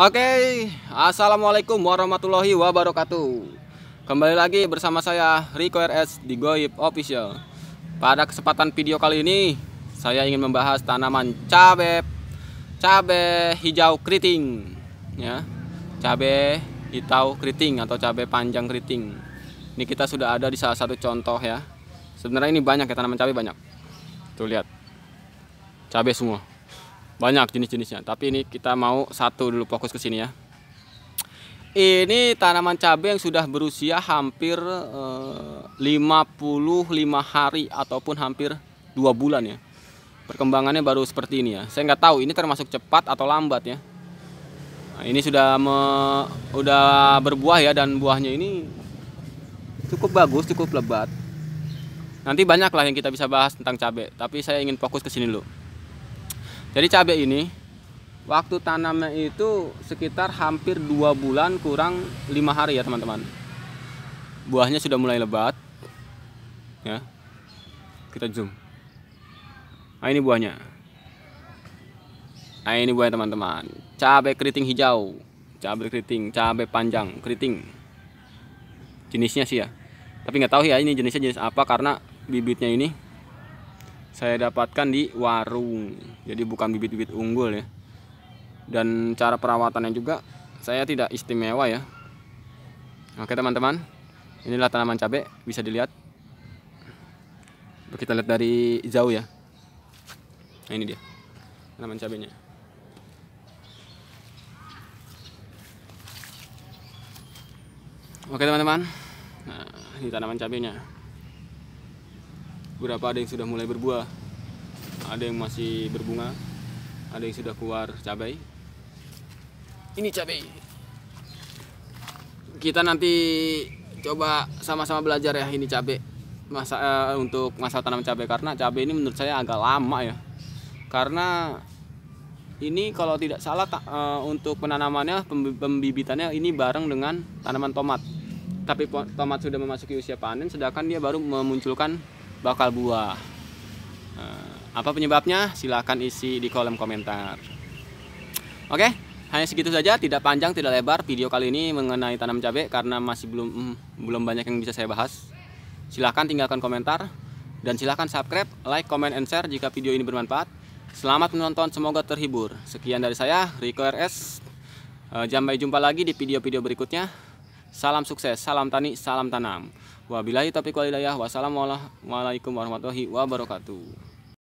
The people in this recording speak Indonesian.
Oke, okay. Assalamualaikum warahmatullahi wabarakatuh Kembali lagi bersama saya Rico RS di Goib Official Pada kesempatan video kali ini Saya ingin membahas tanaman cabai Cabai hijau keriting ya, Cabai hitau keriting atau cabai panjang keriting Ini kita sudah ada di salah satu contoh ya Sebenarnya ini banyak ya tanaman cabai banyak Tuh lihat Cabai semua banyak jenis-jenisnya, tapi ini kita mau satu dulu fokus ke sini ya. Ini tanaman cabai yang sudah berusia hampir eh, puluh 55 hari ataupun hampir dua bulan ya. Perkembangannya baru seperti ini ya. Saya nggak tahu ini termasuk cepat atau lambat ya. Nah, ini sudah me, udah berbuah ya dan buahnya ini cukup bagus, cukup lebat. Nanti banyaklah yang kita bisa bahas tentang cabai, tapi saya ingin fokus ke sini dulu. Jadi cabai ini waktu tanamnya itu sekitar hampir dua bulan kurang lima hari ya teman-teman. Buahnya sudah mulai lebat. Ya. Kita zoom. Nah ini buahnya. Nah ini buahnya teman-teman. Cabai keriting hijau, cabai keriting, cabai panjang, keriting. Jenisnya sih ya. Tapi nggak tahu ya ini jenisnya jenis apa karena bibitnya ini saya dapatkan di warung jadi bukan bibit-bibit unggul ya dan cara perawatannya juga saya tidak istimewa ya oke teman-teman inilah tanaman cabe bisa dilihat kita lihat dari jauh ya nah ini dia tanaman cabenya oke teman-teman nah ini tanaman cabenya beberapa ada yang sudah mulai berbuah ada yang masih berbunga ada yang sudah keluar cabai ini cabai kita nanti coba sama-sama belajar ya ini cabai masa uh, untuk masa tanam cabai karena cabai ini menurut saya agak lama ya karena ini kalau tidak salah uh, untuk penanamannya pembibitannya ini bareng dengan tanaman tomat tapi tomat sudah memasuki usia panen sedangkan dia baru memunculkan bakal buah. Eh, apa penyebabnya? Silahkan isi di kolom komentar. Oke, hanya segitu saja, tidak panjang, tidak lebar video kali ini mengenai tanam cabai karena masih belum hmm, belum banyak yang bisa saya bahas. Silahkan tinggalkan komentar dan silahkan subscribe, like, comment, and share jika video ini bermanfaat. Selamat menonton, semoga terhibur. Sekian dari saya, Riko RS. Eh, sampai jumpa lagi di video-video berikutnya. Salam sukses, salam tani, salam tanam. Wabillahi taufiq walhidayah. Wassalamualaikum warahmatullahi wabarakatuh.